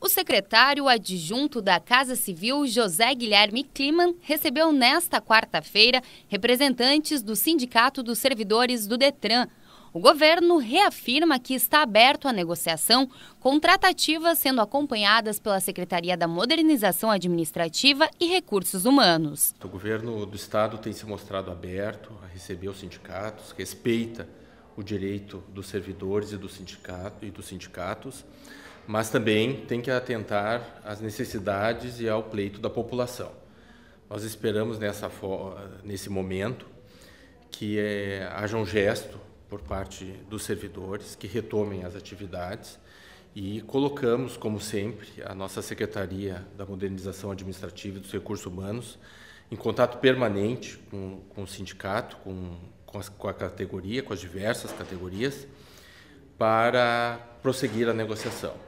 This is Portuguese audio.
O secretário adjunto da Casa Civil, José Guilherme Kliman, recebeu nesta quarta-feira representantes do Sindicato dos Servidores do Detran. O governo reafirma que está aberto à negociação, com tratativas sendo acompanhadas pela Secretaria da Modernização Administrativa e Recursos Humanos. O governo do Estado tem se mostrado aberto a receber os sindicatos, respeita o direito dos servidores e, do sindicato, e dos sindicatos, mas também tem que atentar às necessidades e ao pleito da população. Nós esperamos nessa, nesse momento que é, haja um gesto por parte dos servidores, que retomem as atividades e colocamos, como sempre, a nossa Secretaria da Modernização Administrativa e dos Recursos Humanos em contato permanente com, com o sindicato, com com, as, com a categoria, com as diversas categorias, para prosseguir a negociação.